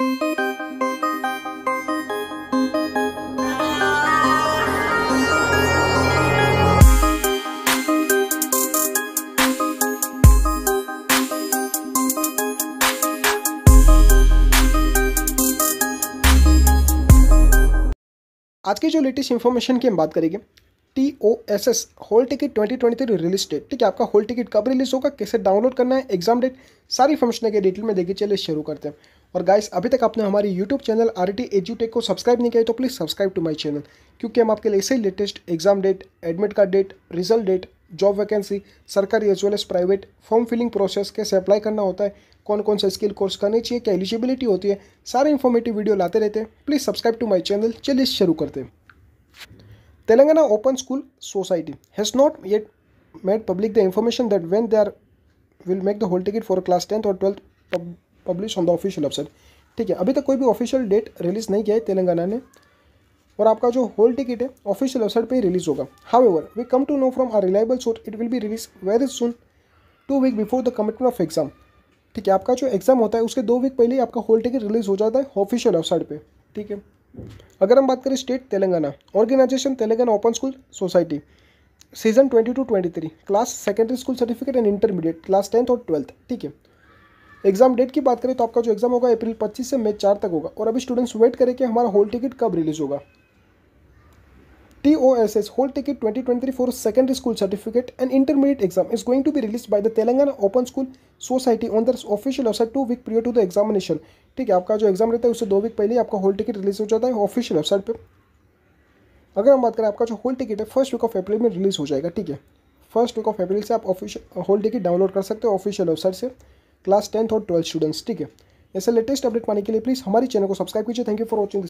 आज की जो लेटेस्ट इन्फॉर्मेशन की हम बात करेंगे T O S S hall ticket twenty twenty three release date ठीक है आपका होल टिकट कब रिलीज होगा कैसे डाउनलोड करना है एग्जाम डेट सारी फंक्शन के डिटेल में देखिए चलिए शुरू करते हैं और गाइस अभी तक आपने हमारी यूट्यूब चैनल आर टी एजुटेक को सब्सक्राइब नहीं किया तो please subscribe to my channel क्योंकि हम आपके लिए ऐसे ही latest exam date admit card date result date job vacancy सरकारी as well as private form filling process कैसे अप्लाई करना होता है कौन कौन सा स्किल कोर्स करने चाहिए क्या एलिजिबिलिटी होती है सारे इन्फॉर्मेटिव वीडियो लाते रहते हैं please subscribe to my channel चलिए शुरू करते हैं Telangana open school society has not yet made public the information that when they are will make the hall ticket for class tenth और twelfth publish on the official website ठीक है अभी तक कोई भी ऑफिशियल डेट रिलीज़ नहीं किया है तेलंगाना ने और आपका जो होल टिकट है ऑफिशियल वेबसाइट पे ही रिलीज़ होगा ever we come to know from our reliable source it will be release very soon two week before the commitment of exam ठीक है आपका जो एग्ज़ाम होता है उसके दो वीक पहले ही आपका होल टिकट रिलीज़ हो जाता है ऑफिशियल वेबसाइट पे ठीक है अगर हम बात करें state Telangana organisation Telangana open school society season twenty two twenty three class secondary school certificate and intermediate class tenth और ट्वेल्थ ठीक है एग्जाम डेट की बात करें तो आपका जो एग्जाम होगा अप्रैल पच्चीस से मई चार तक होगा और अभी स्टूडेंट्स वेट करें कि हमारा होल टिकट कब रिलीज होगा T O S S hall ticket twenty twenty three secondary school certificate and intermediate exam is going to be release by the Telangana open school society on theirs official website two week period to the examination ठीक है आपका जो exam रहता है उससे दो week पहले आपका होल टिकट रिलीज हो जाता है ऑफिशियल वेबसाइट पर अगर हम बात करें आपका जो होल टिकट है फर्स्ट वीक ऑफ अप्रैल में रिलीज हो जाएगा ठीक है फर्स्ट वीक ऑफ अप्रैल से आप ऑफिशियल होल टिकट डाउनलोड कर सकते हो ऑफिशियल वेबसाइट से क्लास टेंथ और ट्वेल्थ स्टूडेंट्स ठीक है ऐसे लेटेस्ट अपडेट पाने के लिए प्लीज़ हमारी चैनल को सब्सक्राइब कीजिए थैंक यू फॉर वॉचिंग